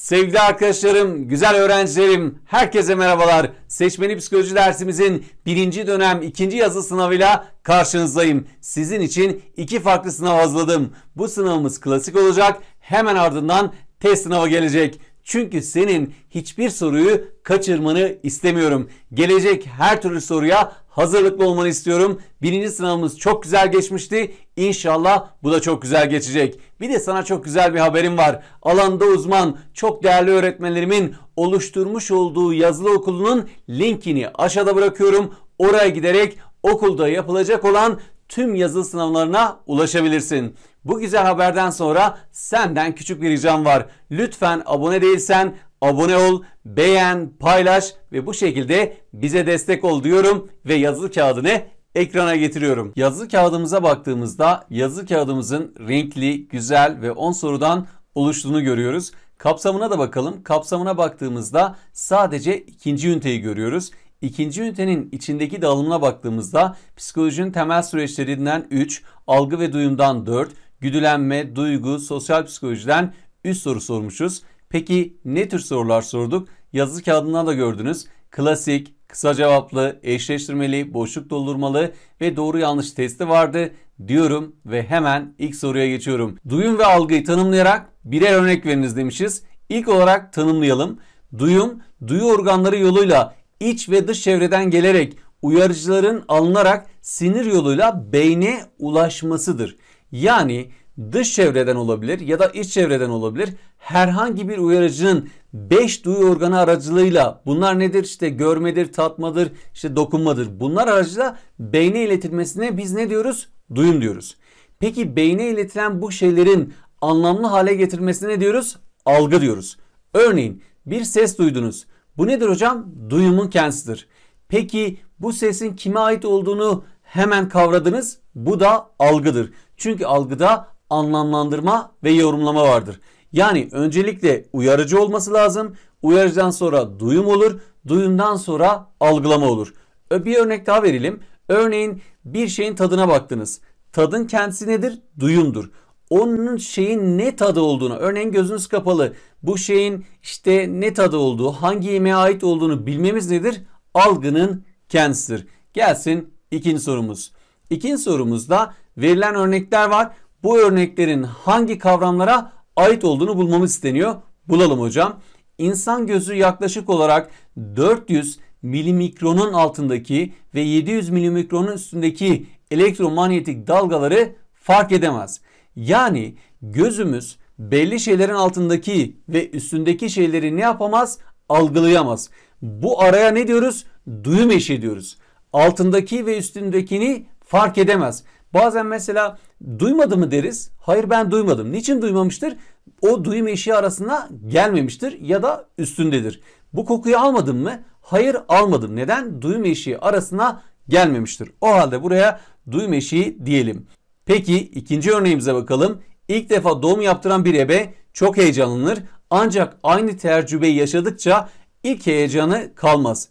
Sevgili arkadaşlarım, güzel öğrencilerim, herkese merhabalar. Seçmeli Psikoloji dersimizin birinci dönem ikinci yazı sınavıyla karşınızdayım. Sizin için iki farklı sınav hazırladım. Bu sınavımız klasik olacak, hemen ardından test sınavı gelecek. Çünkü senin hiçbir soruyu kaçırmanı istemiyorum. Gelecek her türlü soruya hazırlıklı olmanı istiyorum. Birinci sınavımız çok güzel geçmişti. İnşallah bu da çok güzel geçecek. Bir de sana çok güzel bir haberim var. Alanda uzman çok değerli öğretmenlerimin oluşturmuş olduğu yazılı okulunun linkini aşağıda bırakıyorum. Oraya giderek okulda yapılacak olan tüm yazılı sınavlarına ulaşabilirsin. Bu güzel haberden sonra senden küçük bir ricam var. Lütfen abone değilsen abone ol, beğen, paylaş ve bu şekilde bize destek ol diyorum ve yazılı kağıdını ekrana getiriyorum. Yazılı kağıdımıza baktığımızda yazılı kağıdımızın renkli, güzel ve 10 sorudan oluştuğunu görüyoruz. Kapsamına da bakalım. Kapsamına baktığımızda sadece ikinci üniteyi görüyoruz. İkinci ünitenin içindeki dağılımına baktığımızda psikolojinin temel süreçlerinden 3, algı ve duyumdan 4, güdülenme, duygu, sosyal psikolojiden 3 soru sormuşuz. Peki ne tür sorular sorduk? Yazı kağıdına da gördünüz. Klasik, kısa cevaplı, eşleştirmeli, boşluk doldurmalı ve doğru yanlış testi vardı diyorum ve hemen ilk soruya geçiyorum. Duyum ve algıyı tanımlayarak birer örnek veriniz demişiz. İlk olarak tanımlayalım. Duyum, duyu organları yoluyla iç ve dış çevreden gelerek uyarıcıların alınarak sinir yoluyla beyne ulaşmasıdır. Yani dış çevreden olabilir ya da iç çevreden olabilir. Herhangi bir uyarıcının 5 duyu organı aracılığıyla bunlar nedir? İşte görmedir, tatmadır, işte dokunmadır. Bunlar aracılığıyla beyne iletilmesine biz ne diyoruz? Duyum diyoruz. Peki beyne iletilen bu şeylerin anlamlı hale getirmesine ne diyoruz? Algı diyoruz. Örneğin bir ses duydunuz. Bu nedir hocam? Duyumun kendisidir. Peki bu sesin kime ait olduğunu hemen kavradınız. Bu da algıdır. Çünkü algıda anlamlandırma ve yorumlama vardır. Yani öncelikle uyarıcı olması lazım. Uyarıcıdan sonra duyum olur. Duyumdan sonra algılama olur. Bir örnek daha verelim. Örneğin bir şeyin tadına baktınız. Tadın kendisi nedir? Duyumdur. Onun şeyin ne tadı olduğunu, örneğin gözünüz kapalı bu şeyin işte ne tadı olduğu, hangi yemeğe ait olduğunu bilmemiz nedir? Algının kendisidir. Gelsin ikinci sorumuz. İkinci sorumuzda verilen örnekler var. Bu örneklerin hangi kavramlara ait olduğunu bulmamız isteniyor. Bulalım hocam. İnsan gözü yaklaşık olarak 400 milimikronun altındaki ve 700 milimikronun üstündeki elektromanyetik dalgaları fark edemez. Yani gözümüz belli şeylerin altındaki ve üstündeki şeyleri ne yapamaz? Algılayamaz. Bu araya ne diyoruz? Duyum eşi diyoruz. Altındaki ve üstündekini fark edemez. Bazen mesela duymadı mı deriz. Hayır ben duymadım. Niçin duymamıştır? O duyum eşiği arasına gelmemiştir ya da üstündedir. Bu kokuyu almadım mı? Hayır almadım. Neden? Duyum eşiği arasına gelmemiştir. O halde buraya duyum eşiği diyelim. Peki ikinci örneğimize bakalım. İlk defa doğum yaptıran bir ebe çok heyecanlanır. Ancak aynı tecrübeyi yaşadıkça ilk heyecanı kalmaz.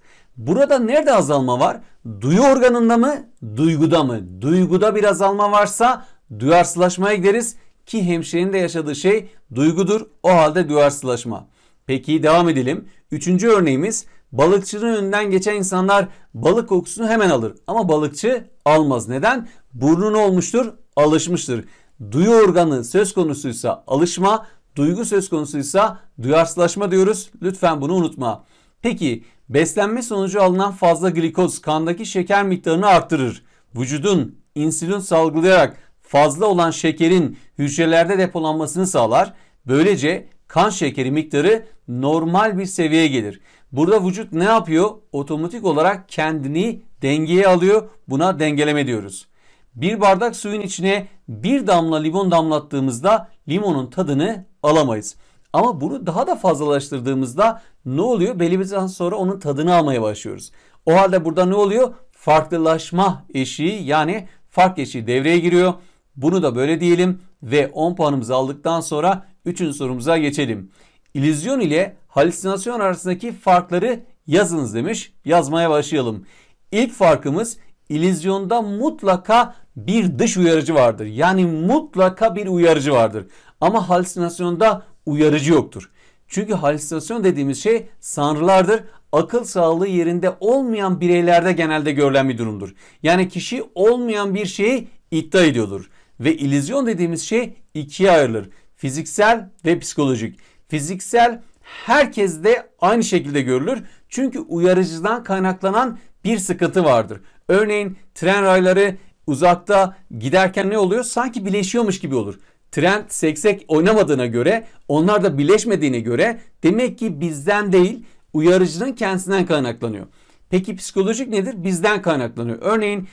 Burada nerede azalma var? Duyu organında mı? Duyguda mı? Duyguda bir azalma varsa duyarsızlaşmaya gideriz ki hemşirenin de yaşadığı şey duygudur. O halde duyarsızlaşma. Peki devam edelim. Üçüncü örneğimiz balıkçının önünden geçen insanlar balık kokusunu hemen alır. Ama balıkçı almaz. Neden? Burnun olmuştur, alışmıştır. Duyu organı söz konusuysa alışma, duygu söz konusuysa duyarsızlaşma diyoruz. Lütfen bunu unutma. Peki Beslenme sonucu alınan fazla glikoz kandaki şeker miktarını arttırır. Vücudun insülin salgılayarak fazla olan şekerin hücrelerde depolanmasını sağlar. Böylece kan şekeri miktarı normal bir seviyeye gelir. Burada vücut ne yapıyor? Otomatik olarak kendini dengeye alıyor. Buna dengeleme diyoruz. Bir bardak suyun içine bir damla limon damlattığımızda limonun tadını alamayız. Ama bunu daha da fazlalaştırdığımızda ne oluyor? Belli bir zaman sonra onun tadını almaya başlıyoruz. O halde burada ne oluyor? Farklılaşma eşiği yani fark eşiği devreye giriyor. Bunu da böyle diyelim ve 10 puanımızı aldıktan sonra 3. sorumuza geçelim. İllüzyon ile halüsinasyon arasındaki farkları yazınız demiş. Yazmaya başlayalım. İlk farkımız illüzyonda mutlaka bir dış uyarıcı vardır. Yani mutlaka bir uyarıcı vardır. Ama halüsinasyonda uyarıcı yoktur. Çünkü halüsinasyon dediğimiz şey sanrılardır. Akıl sağlığı yerinde olmayan bireylerde genelde görülen bir durumdur. Yani kişi olmayan bir şeyi iddia ediyordur. Ve ilizyon dediğimiz şey ikiye ayrılır. Fiziksel ve psikolojik. Fiziksel herkes de aynı şekilde görülür. Çünkü uyarıcıdan kaynaklanan bir sıkıntı vardır. Örneğin tren rayları uzakta giderken ne oluyor? Sanki bileşiyormuş gibi olur. Trent seksek oynamadığına göre onlar da birleşmediğine göre demek ki bizden değil uyarıcının kendisinden kaynaklanıyor. Peki psikolojik nedir? Bizden kaynaklanıyor. Örneğin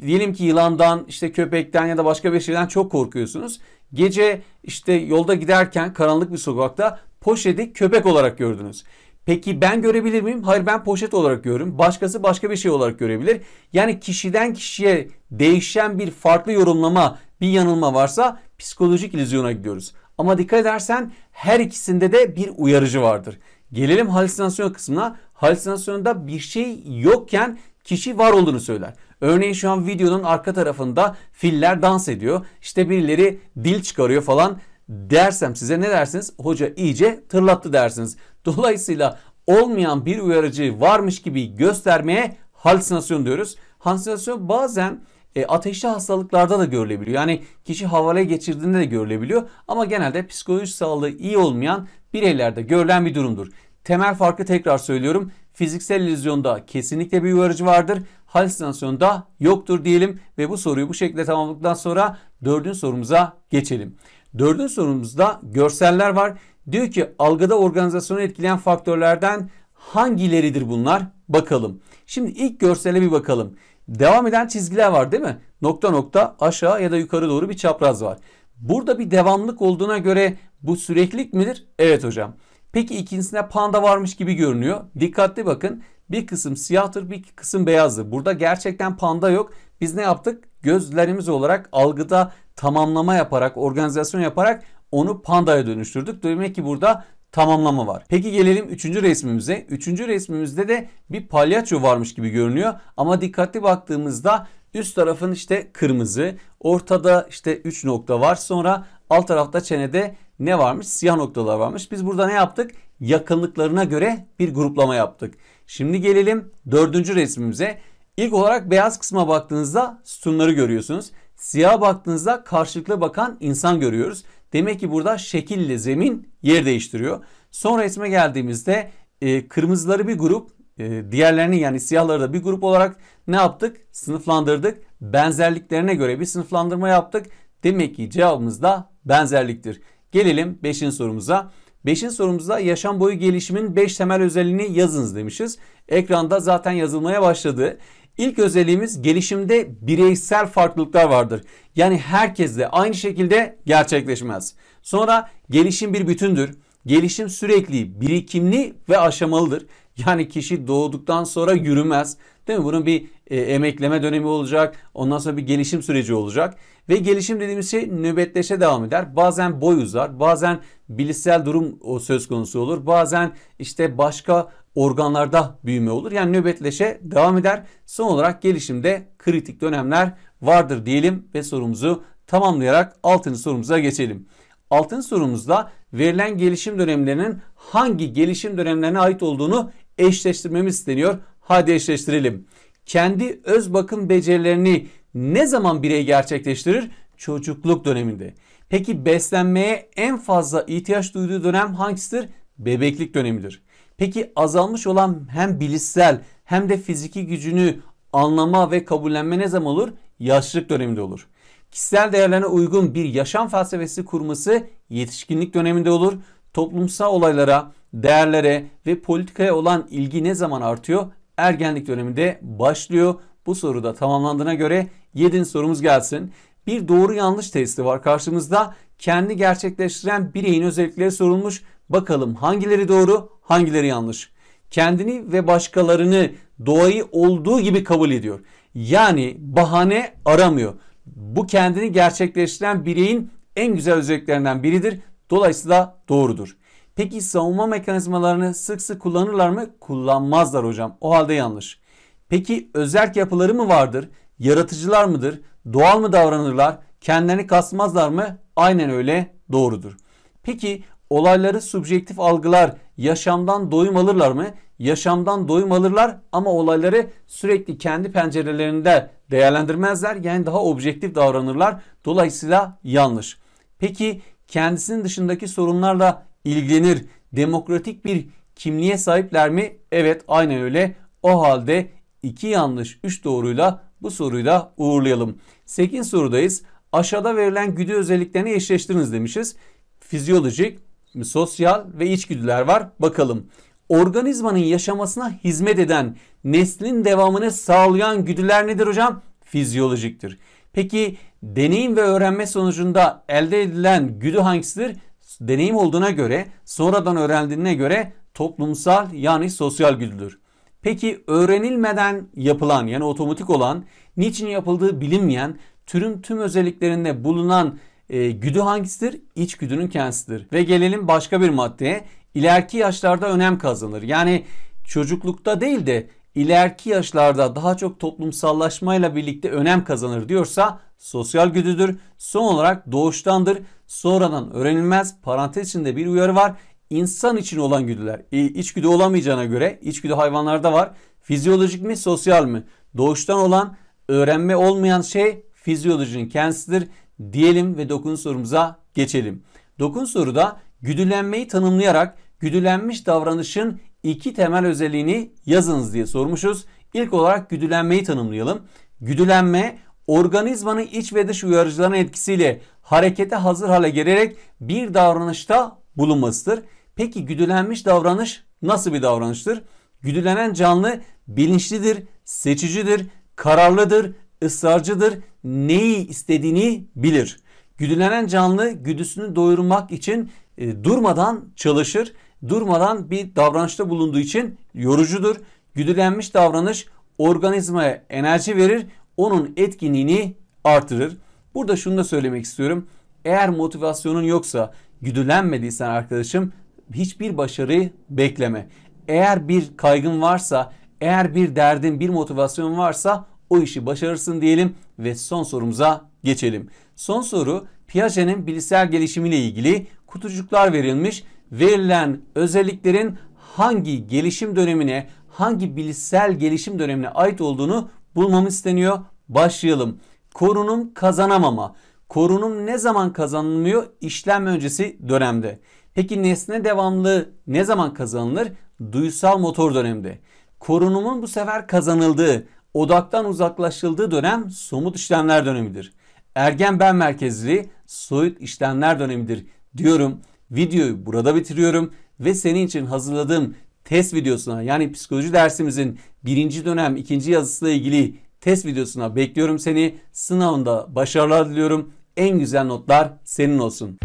diyelim ki yılandan, işte köpekten ya da başka bir şeyden çok korkuyorsunuz. Gece işte yolda giderken karanlık bir sokakta poşeti köpek olarak gördünüz. Peki ben görebilir miyim? Hayır ben poşet olarak görüyorum. Başkası başka bir şey olarak görebilir. Yani kişiden kişiye değişen bir farklı yorumlama bir yanılma varsa psikolojik illüzyona gidiyoruz. Ama dikkat edersen her ikisinde de bir uyarıcı vardır. Gelelim halüsinasyon kısmına. Halüsinasyonda bir şey yokken kişi var olduğunu söyler. Örneğin şu an videonun arka tarafında filler dans ediyor. İşte birileri dil çıkarıyor falan dersem size ne dersiniz? Hoca iyice tırlattı dersiniz. Dolayısıyla olmayan bir uyarıcı varmış gibi göstermeye halüsinasyon diyoruz. Halüsinasyon bazen e, ateşli hastalıklarda da görülebiliyor. Yani kişi havale geçirdiğinde de görülebiliyor ama genelde psikolojik sağlığı iyi olmayan bireylerde görülen bir durumdur. Temel farkı tekrar söylüyorum. Fiziksel illüzyonda kesinlikle bir uyarıcı vardır. Halüsinasyonda yoktur diyelim ve bu soruyu bu şekilde tamamladıktan sonra dördüncü sorumuza geçelim. Dördüncü sorumuzda görseller var. Diyor ki algıda organizasyonu etkileyen faktörlerden hangileridir bunlar? Bakalım. Şimdi ilk görsele bir bakalım devam eden çizgiler var değil mi? Nokta nokta aşağı ya da yukarı doğru bir çapraz var. Burada bir devamlık olduğuna göre bu süreklilik midir? Evet hocam. Peki ikincisine panda varmış gibi görünüyor. Dikkatli bakın. Bir kısım siyahtır bir kısım beyazdır. Burada gerçekten panda yok. Biz ne yaptık? Gözlerimiz olarak algıda tamamlama yaparak, organizasyon yaparak onu pandaya dönüştürdük. Demek ki burada tamamlama var. Peki gelelim 3. resmimize. 3. resmimizde de bir palyaço varmış gibi görünüyor ama dikkatli baktığımızda üst tarafın işte kırmızı, ortada işte 3 nokta var. Sonra alt tarafta çenede ne varmış? Siyah noktalar varmış. Biz burada ne yaptık? Yakınlıklarına göre bir gruplama yaptık. Şimdi gelelim dördüncü resmimize. İlk olarak beyaz kısma baktığınızda sütunları görüyorsunuz. Siyah baktığınızda karşılıklı bakan insan görüyoruz. Demek ki burada şekille zemin yer değiştiriyor. Sonra resme geldiğimizde e, kırmızıları bir grup, e, diğerlerini yani siyahları da bir grup olarak ne yaptık? Sınıflandırdık. Benzerliklerine göre bir sınıflandırma yaptık. Demek ki cevabımız da benzerliktir. Gelelim 5. sorumuza. Beşinci sorumuzda yaşam boyu gelişimin 5 temel özelliğini yazınız demişiz. Ekranda zaten yazılmaya başladı. İlk özelliğimiz gelişimde bireysel farklılıklar vardır. Yani herkes aynı şekilde gerçekleşmez. Sonra gelişim bir bütündür. Gelişim sürekli, birikimli ve aşamalıdır. Yani kişi doğduktan sonra yürümez. Değil mi? Bunun bir e, emekleme dönemi olacak. Ondan sonra bir gelişim süreci olacak. Ve gelişim dediğimiz şey nöbetleşe devam eder. Bazen boy uzar. Bazen bilişsel durum o söz konusu olur. Bazen işte başka organlarda büyüme olur. Yani nöbetleşe devam eder. Son olarak gelişimde kritik dönemler vardır diyelim ve sorumuzu tamamlayarak 6. sorumuza geçelim. 6. sorumuzda verilen gelişim dönemlerinin hangi gelişim dönemlerine ait olduğunu eşleştirmemiz isteniyor. Hadi eşleştirelim. Kendi öz bakım becerilerini ne zaman birey gerçekleştirir? Çocukluk döneminde. Peki beslenmeye en fazla ihtiyaç duyduğu dönem hangisidir? Bebeklik dönemidir. Peki azalmış olan hem bilişsel hem de fiziki gücünü anlama ve kabullenme ne zaman olur? Yaşlılık döneminde olur. Kişisel değerlerine uygun bir yaşam felsefesi kurması yetişkinlik döneminde olur toplumsal olaylara, değerlere ve politikaya olan ilgi ne zaman artıyor? Ergenlik döneminde başlıyor. Bu soru da tamamlandığına göre 7. sorumuz gelsin. Bir doğru yanlış testi var karşımızda. Kendi gerçekleştiren bireyin özellikleri sorulmuş. Bakalım hangileri doğru, hangileri yanlış. Kendini ve başkalarını doğayı olduğu gibi kabul ediyor. Yani bahane aramıyor. Bu kendini gerçekleştiren bireyin en güzel özelliklerinden biridir. Dolayısıyla doğrudur. Peki savunma mekanizmalarını sık sık kullanırlar mı? Kullanmazlar hocam. O halde yanlış. Peki özerk yapıları mı vardır? Yaratıcılar mıdır? Doğal mı davranırlar? Kendilerini kasmazlar mı? Aynen öyle doğrudur. Peki olayları subjektif algılar, yaşamdan doyum alırlar mı? Yaşamdan doyum alırlar ama olayları sürekli kendi pencerelerinde değerlendirmezler. Yani daha objektif davranırlar. Dolayısıyla yanlış. Peki kendisinin dışındaki sorunlarla ilgilenir. Demokratik bir kimliğe sahipler mi? Evet aynen öyle. O halde iki yanlış üç doğruyla bu soruyla uğurlayalım. 8 sorudayız. Aşağıda verilen güdü özelliklerini eşleştiriniz demişiz. Fizyolojik, sosyal ve içgüdüler var. Bakalım. Organizmanın yaşamasına hizmet eden, neslin devamını sağlayan güdüler nedir hocam? Fizyolojiktir. Peki deneyim ve öğrenme sonucunda elde edilen güdü hangisidir? Deneyim olduğuna göre, sonradan öğrendiğine göre toplumsal yani sosyal güdüdür. Peki öğrenilmeden yapılan yani otomatik olan, niçin yapıldığı bilinmeyen, türün tüm özelliklerinde bulunan e, güdü hangisidir? İç güdünün kendisidir. Ve gelelim başka bir maddeye. İleriki yaşlarda önem kazanır. Yani çocuklukta değil de ileriki yaşlarda daha çok toplumsallaşmayla birlikte önem kazanır diyorsa sosyal güdüdür. Son olarak doğuştandır. Sonradan öğrenilmez. Parantez içinde bir uyarı var. İnsan için olan güdüler. E, içgüdü olamayacağına göre içgüdü hayvanlarda var. Fizyolojik mi sosyal mi? Doğuştan olan öğrenme olmayan şey fizyolojinin kendisidir diyelim ve dokun sorumuza geçelim. Dokun soruda güdülenmeyi tanımlayarak güdülenmiş davranışın iki temel özelliğini yazınız diye sormuşuz. İlk olarak güdülenmeyi tanımlayalım. Güdülenme organizmanın iç ve dış uyarıcıların etkisiyle harekete hazır hale gelerek bir davranışta bulunmasıdır. Peki güdülenmiş davranış nasıl bir davranıştır? Güdülenen canlı bilinçlidir, seçicidir, kararlıdır, ısrarcıdır, neyi istediğini bilir. Güdülenen canlı güdüsünü doyurmak için e, durmadan çalışır, durmadan bir davranışta bulunduğu için yorucudur. Güdülenmiş davranış organizmaya enerji verir, onun etkinliğini artırır. Burada şunu da söylemek istiyorum. Eğer motivasyonun yoksa, güdülenmediysen arkadaşım hiçbir başarı bekleme. Eğer bir kaygın varsa, eğer bir derdin, bir motivasyon varsa o işi başarırsın diyelim ve son sorumuza geçelim. Son soru Piaget'in bilişsel gelişimiyle ilgili kutucuklar verilmiş. Verilen özelliklerin hangi gelişim dönemine, hangi bilişsel gelişim dönemine ait olduğunu bulmam isteniyor. Başlayalım. Korunum kazanamama. Korunum ne zaman kazanılmıyor? İşlem öncesi dönemde. Peki nesne devamlı ne zaman kazanılır? Duysal motor dönemde. Korunumun bu sefer kazanıldığı, odaktan uzaklaşıldığı dönem somut işlemler dönemidir. Ergen ben merkezli soyut işlemler dönemidir diyorum. Videoyu burada bitiriyorum ve senin için hazırladığım test videosuna yani psikoloji dersimizin birinci dönem ikinci yazısıyla ilgili test videosuna bekliyorum seni. Sınavında başarılar diliyorum. En güzel notlar senin olsun.